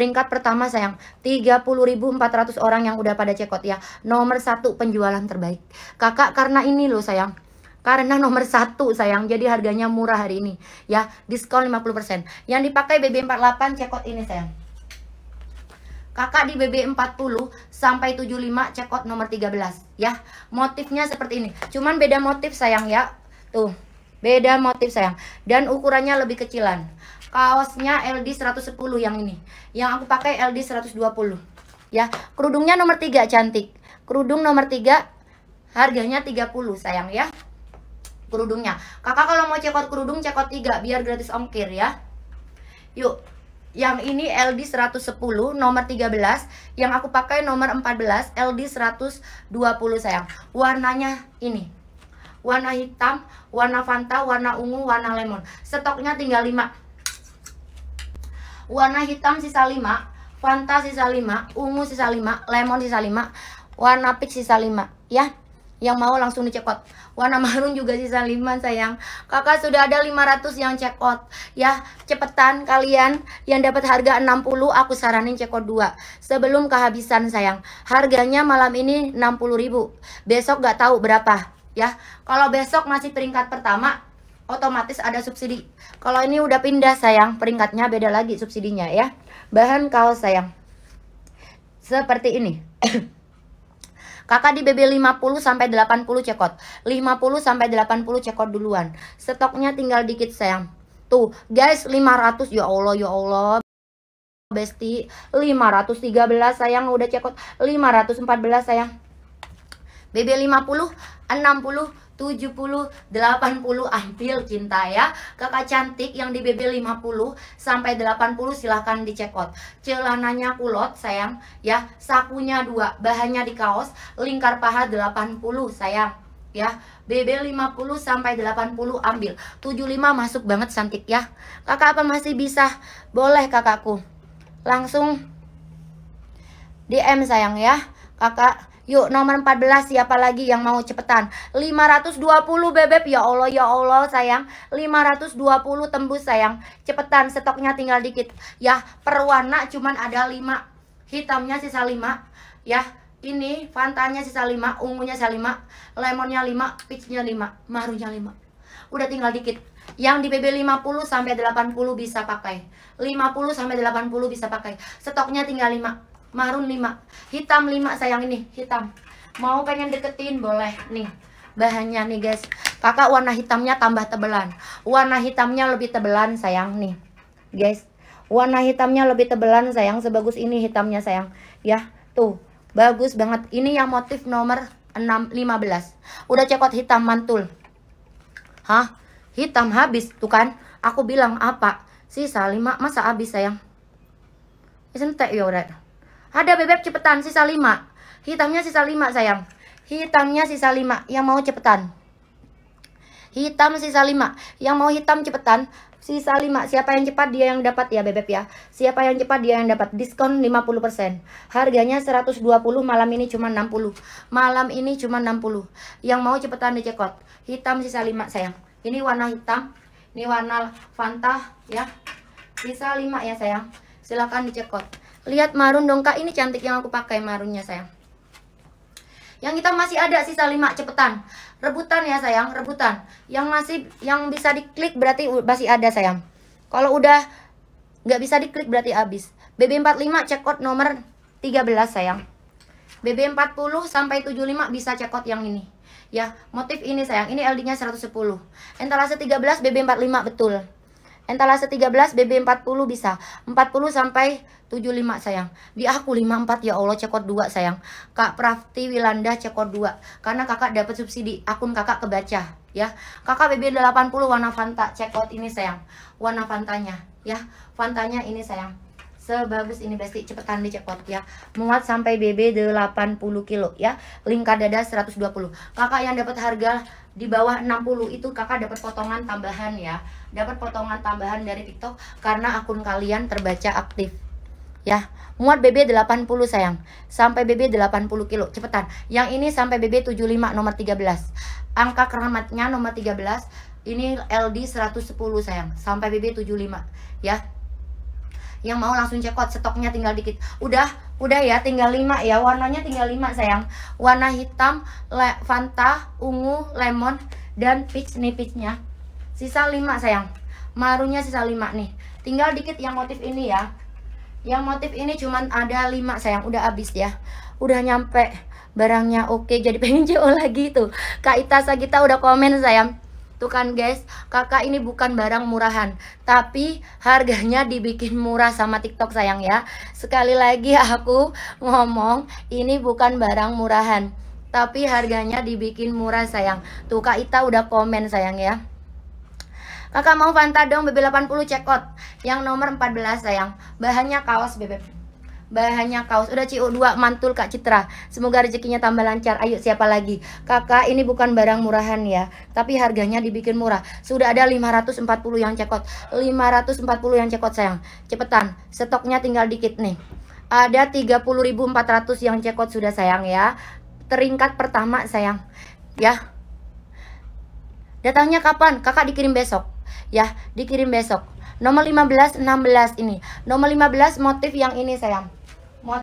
Peringkat pertama sayang, 30.400 orang yang udah pada cekot ya. Nomor satu penjualan terbaik. Kakak karena ini loh sayang, karena nomor satu sayang jadi harganya murah hari ini ya diskon 50% yang dipakai BB48 cekot ini sayang kakak di BB40 sampai 75 cekot nomor 13 ya motifnya seperti ini cuman beda motif sayang ya tuh beda motif sayang dan ukurannya lebih kecilan kaosnya LD 110 yang ini yang aku pakai LD 120 ya kerudungnya nomor tiga cantik kerudung nomor tiga harganya 30 sayang ya kerudungnya kakak kalau mau cekot kerudung cekot tiga biar gratis ongkir ya yuk yang ini LD 110 nomor 13 yang aku pakai nomor 14 LD 120 sayang warnanya ini warna hitam warna fanta warna ungu warna lemon stoknya tinggal lima warna hitam sisa 5 Fanta sisa 5 ungu sisa 5 lemon sisa 5 warna pink sisa 5 ya yang mau langsung dicekot. warna marun juga sisa 5 sayang kakak sudah ada 500 yang cekot, ya cepetan kalian yang dapat harga 60 aku saranin cekot out 2 sebelum kehabisan sayang harganya malam ini 60.000 besok gak tahu berapa ya kalau besok masih peringkat pertama otomatis ada subsidi. Kalau ini udah pindah sayang, peringkatnya beda lagi subsidinya ya. Bahan kaos sayang. Seperti ini. Kakak di BB 50 sampai 80 cekot. 50 sampai 80 cekot duluan. Stoknya tinggal dikit sayang. Tuh, guys 500 ya Allah ya Allah. Besti 513 sayang udah cekot. 514 sayang. BB 50, 60, 70 80 antil cinta ya. Kakak cantik yang di BB 50 sampai 80 silahkan dicekot. Celananya kulot sayang ya, sakunya dua, bahannya di kaos, lingkar paha 80 sayang ya. BB 50 sampai 80 ambil. 75 masuk banget cantik ya. Kakak apa masih bisa? Boleh kakakku. Langsung DM sayang ya. Kakak Yuk nomor 14 siapa lagi yang mau cepetan 520 bebek ya Allah ya Allah sayang 520 tembus sayang Cepetan stoknya tinggal dikit Ya perwarna cuman ada 5 Hitamnya sisa 5 Ya ini fantanya sisa 5 Ungunya sisa 5 Lemonnya 5 Peachnya 5 Marunya 5 Udah tinggal dikit yang di BB 50 sampai 80 bisa pakai. 50 sampai 80 bisa pakai. Stoknya tinggal 5 marun 5 hitam 5 sayang ini hitam mau pengen deketin boleh nih bahannya nih guys kakak warna hitamnya tambah tebelan warna hitamnya lebih tebelan sayang nih guys warna hitamnya lebih tebelan sayang sebagus ini hitamnya sayang ya tuh bagus banget ini yang motif nomor 6, 15 udah cekot hitam mantul hah hitam habis tuh kan aku bilang apa sisa 5 masa habis sayang isn't that your right ada bebek cepetan sisa 5. Hitamnya sisa 5 sayang. Hitamnya sisa 5 yang mau cepetan. Hitam sisa 5. Yang mau hitam cepetan sisa 5. Siapa yang cepat dia yang dapat ya bebek ya. Siapa yang cepat dia yang dapat diskon 50%. Harganya 120 malam ini cuma 60. Malam ini cuma 60. Yang mau cepetan dicekot. Hitam sisa 5 sayang. Ini warna hitam, ini warna Fanta ya. Sisa 5 ya sayang. Silahkan dicekot. Lihat marun dong kak, ini cantik yang aku pakai marunnya sayang. Yang kita masih ada sisa 5 cepetan. Rebutan ya sayang, rebutan. Yang masih yang bisa diklik berarti masih ada sayang. Kalau udah nggak bisa diklik berarti habis. BB45 check out nomor 13 sayang. BB40 sampai 75 bisa check out yang ini. Ya, motif ini sayang. Ini LD-nya 110. Entalase 13 BB45 betul. Entalase 13 BB40 bisa 40 sampai 75 sayang Di aku 54 ya Allah cekot 2 sayang Kak Prafti Wilanda cekot 2 Karena kakak dapat subsidi akun kakak kebaca ya Kakak BB80 warna Fanta cekot ini sayang Warna Fantanya ya Fantanya ini sayang sebagus ini besti cepetan dicekot ya muat sampai BB 80 kilo ya lingkar dada 120 kakak yang dapat harga di bawah 60 itu kakak dapat potongan tambahan ya dapat potongan tambahan dari TikTok karena akun kalian terbaca aktif ya muat BB 80 sayang sampai BB 80 kilo cepetan yang ini sampai BB 75 nomor 13 angka keramatnya nomor 13 ini LD 110 sayang sampai BB 75 ya yang mau langsung check stoknya tinggal dikit udah udah ya tinggal lima ya warnanya tinggal lima, sayang warna hitam le Fanta ungu lemon dan peach nih peachnya sisa lima, sayang marunya sisa lima nih tinggal dikit yang motif ini ya yang motif ini cuman ada lima, sayang udah habis ya udah nyampe barangnya oke jadi pengen jauh lagi tuh Kak Ita Sagita udah komen sayang Tuh kan guys, kakak ini bukan barang murahan, tapi harganya dibikin murah sama TikTok sayang ya. Sekali lagi aku ngomong, ini bukan barang murahan, tapi harganya dibikin murah sayang. Tuh Kak Ita udah komen sayang ya. Kakak mau Fanta dong BB80 check out yang nomor 14 sayang. Bahannya kaos BB bahannya kaos udah CO2 mantul Kak Citra semoga rezekinya tambah lancar ayo siapa lagi kakak ini bukan barang murahan ya tapi harganya dibikin murah sudah ada 540 yang cekot 540 yang cekot sayang cepetan stoknya tinggal dikit nih ada 30.400 yang cekot sudah sayang ya teringkat pertama sayang ya datangnya kapan kakak dikirim besok ya dikirim besok nomor 15 16 ini nomor 15 motif yang ini sayang moda